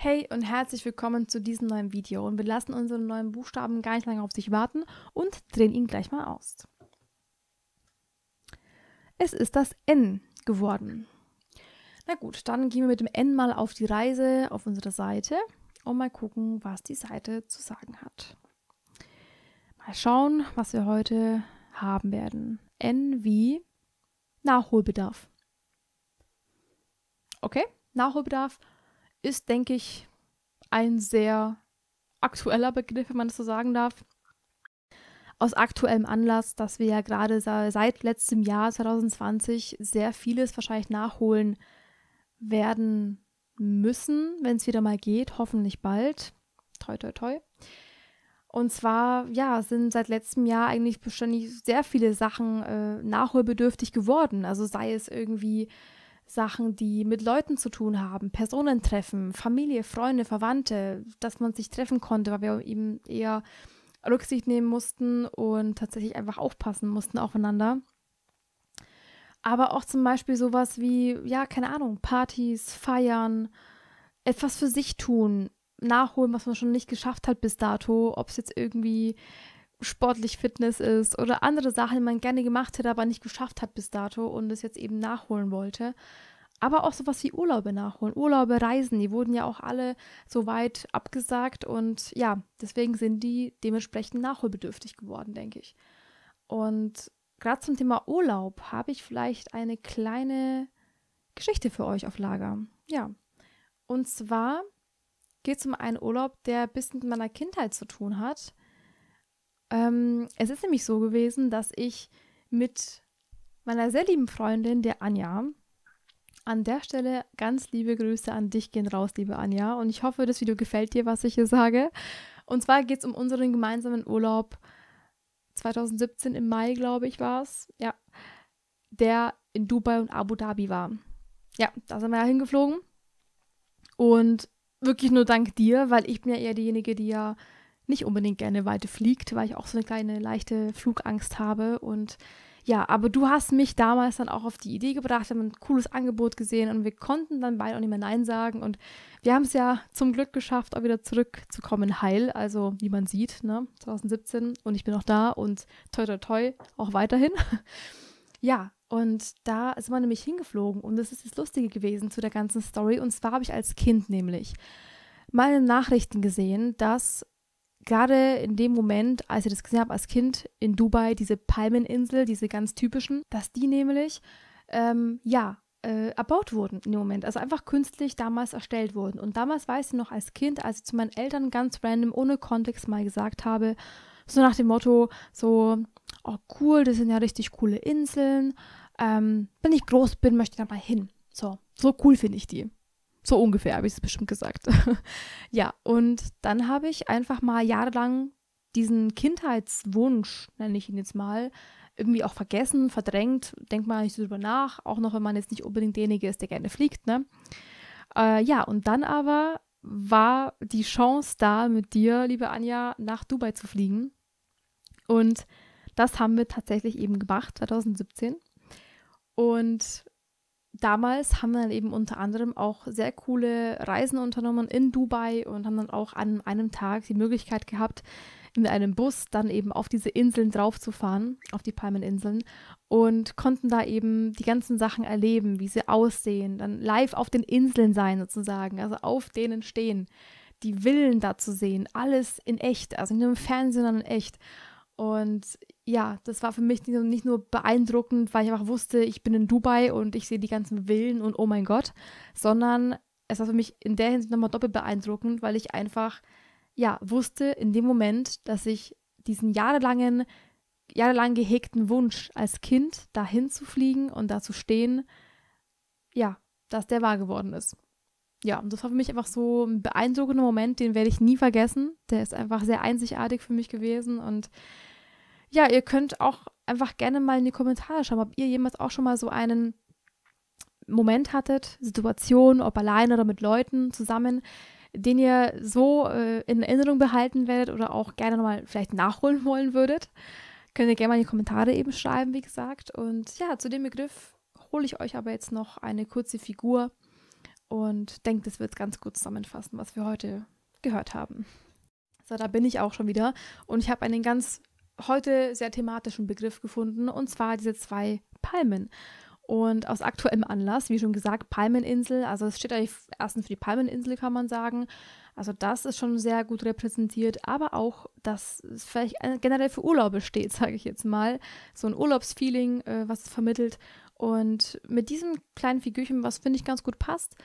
Hey und herzlich willkommen zu diesem neuen Video und wir lassen unseren neuen Buchstaben gar nicht lange auf sich warten und drehen ihn gleich mal aus. Es ist das N geworden. Na gut, dann gehen wir mit dem N mal auf die Reise auf unsere Seite und mal gucken, was die Seite zu sagen hat. Mal schauen, was wir heute haben werden. N wie Nachholbedarf. Okay, Nachholbedarf ist, denke ich, ein sehr aktueller Begriff, wenn man das so sagen darf. Aus aktuellem Anlass, dass wir ja gerade seit letztem Jahr 2020 sehr vieles wahrscheinlich nachholen werden müssen, wenn es wieder mal geht, hoffentlich bald. Toi, toi, toi. Und zwar, ja, sind seit letztem Jahr eigentlich beständig sehr viele Sachen äh, nachholbedürftig geworden. Also sei es irgendwie Sachen, die mit Leuten zu tun haben, Personen treffen, Familie, Freunde, Verwandte, dass man sich treffen konnte, weil wir eben eher Rücksicht nehmen mussten und tatsächlich einfach aufpassen mussten aufeinander. Aber auch zum Beispiel sowas wie, ja, keine Ahnung, Partys, Feiern, etwas für sich tun, nachholen, was man schon nicht geschafft hat bis dato, ob es jetzt irgendwie sportlich Fitness ist oder andere Sachen, die man gerne gemacht hätte, aber nicht geschafft hat bis dato und es jetzt eben nachholen wollte. Aber auch sowas wie Urlaube nachholen, Urlaube, Reisen, die wurden ja auch alle so weit abgesagt und ja, deswegen sind die dementsprechend nachholbedürftig geworden, denke ich. Und gerade zum Thema Urlaub habe ich vielleicht eine kleine Geschichte für euch auf Lager. Ja. Und zwar geht es um einen Urlaub, der ein bisschen mit meiner Kindheit zu tun hat. Ähm, es ist nämlich so gewesen, dass ich mit meiner sehr lieben Freundin, der Anja, an der Stelle ganz liebe Grüße an dich gehen raus, liebe Anja. Und ich hoffe, das Video gefällt dir, was ich hier sage. Und zwar geht es um unseren gemeinsamen Urlaub 2017 im Mai, glaube ich, war es. Ja. Der in Dubai und Abu Dhabi war. Ja, da sind wir ja hingeflogen. Und wirklich nur dank dir, weil ich bin ja eher diejenige, die ja nicht unbedingt gerne weiter fliegt, weil ich auch so eine kleine leichte Flugangst habe. Und ja, aber du hast mich damals dann auch auf die Idee gebracht, haben ein cooles Angebot gesehen und wir konnten dann beide auch nicht mehr Nein sagen. Und wir haben es ja zum Glück geschafft, auch wieder zurückzukommen, heil. Also, wie man sieht, ne, 2017 und ich bin noch da und toi, toi, toi, auch weiterhin. Ja, und da sind wir nämlich hingeflogen und das ist das Lustige gewesen zu der ganzen Story. Und zwar habe ich als Kind nämlich meine Nachrichten gesehen, dass gerade in dem Moment, als ich das gesehen habe als Kind in Dubai, diese Palmeninsel, diese ganz typischen, dass die nämlich, ähm, ja, äh, erbaut wurden in dem Moment. Also einfach künstlich damals erstellt wurden. Und damals weiß ich noch als Kind, als ich zu meinen Eltern ganz random, ohne Kontext mal gesagt habe, so nach dem Motto, so, oh cool, das sind ja richtig coole Inseln. Ähm, wenn ich groß bin, möchte ich da mal hin. So, so cool finde ich die. So ungefähr habe ich es bestimmt gesagt. ja, und dann habe ich einfach mal jahrelang diesen Kindheitswunsch, nenne ich ihn jetzt mal, irgendwie auch vergessen, verdrängt, denkt man nicht so drüber nach, auch noch wenn man jetzt nicht unbedingt derjenige ist, der gerne fliegt, ne? Äh, ja, und dann aber war die Chance da, mit dir, liebe Anja, nach Dubai zu fliegen. Und das haben wir tatsächlich eben gemacht, 2017. Und damals haben wir dann eben unter anderem auch sehr coole Reisen unternommen in Dubai und haben dann auch an einem Tag die Möglichkeit gehabt, mit einem Bus dann eben auf diese Inseln draufzufahren, auf die Palmeninseln und konnten da eben die ganzen Sachen erleben, wie sie aussehen, dann live auf den Inseln sein sozusagen, also auf denen stehen, die Villen da zu sehen, alles in echt, also nicht nur im Fernsehen, sondern in echt. Und ja, das war für mich nicht nur beeindruckend, weil ich einfach wusste, ich bin in Dubai und ich sehe die ganzen Villen und oh mein Gott, sondern es war für mich in der Hinsicht nochmal doppelt beeindruckend, weil ich einfach, ja, wusste in dem Moment, dass ich diesen jahrelangen, jahrelang gehegten Wunsch als Kind dahin zu fliegen und da zu stehen, ja, dass der wahr geworden ist. Ja, und das war für mich einfach so ein beeindruckender Moment, den werde ich nie vergessen. Der ist einfach sehr einzigartig für mich gewesen und ja, ihr könnt auch einfach gerne mal in die Kommentare schauen, ob ihr jemals auch schon mal so einen Moment hattet, Situation, ob alleine oder mit Leuten zusammen, den ihr so äh, in Erinnerung behalten werdet oder auch gerne nochmal vielleicht nachholen wollen würdet. Könnt ihr gerne mal in die Kommentare eben schreiben, wie gesagt. Und ja, zu dem Begriff hole ich euch aber jetzt noch eine kurze Figur und denke, das wird ganz gut zusammenfassen, was wir heute gehört haben. So, da bin ich auch schon wieder und ich habe einen ganz heute sehr thematischen Begriff gefunden, und zwar diese zwei Palmen. Und aus aktuellem Anlass, wie schon gesagt, Palmeninsel, also es steht eigentlich erstens für die Palmeninsel, kann man sagen. Also das ist schon sehr gut repräsentiert, aber auch, dass es vielleicht äh, generell für Urlaube steht, sage ich jetzt mal. So ein Urlaubsfeeling, äh, was es vermittelt. Und mit diesem kleinen Figürchen, was finde ich ganz gut passt,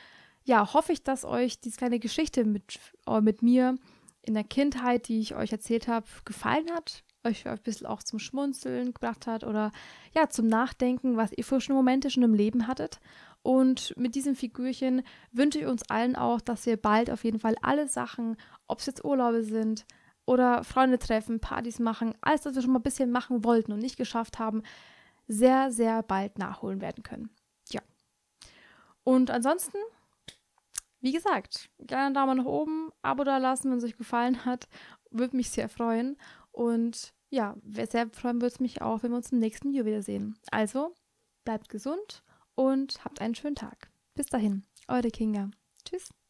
ja, hoffe ich, dass euch diese kleine Geschichte mit, äh, mit mir in der Kindheit, die ich euch erzählt habe, gefallen hat euch ein bisschen auch zum Schmunzeln gebracht hat oder ja, zum Nachdenken, was ihr für schöne Momente schon im Leben hattet. Und mit diesem Figürchen wünsche ich uns allen auch, dass wir bald auf jeden Fall alle Sachen, ob es jetzt Urlaube sind oder Freunde treffen, Partys machen, alles, was wir schon mal ein bisschen machen wollten und nicht geschafft haben, sehr, sehr bald nachholen werden können. Ja. Und ansonsten, wie gesagt, gerne einen Daumen nach oben, Abo da lassen, wenn es euch gefallen hat. Würde mich sehr freuen. Und ja, sehr freuen würde es mich auch, wenn wir uns im nächsten Video wiedersehen. Also, bleibt gesund und habt einen schönen Tag. Bis dahin, eure Kinga. Tschüss.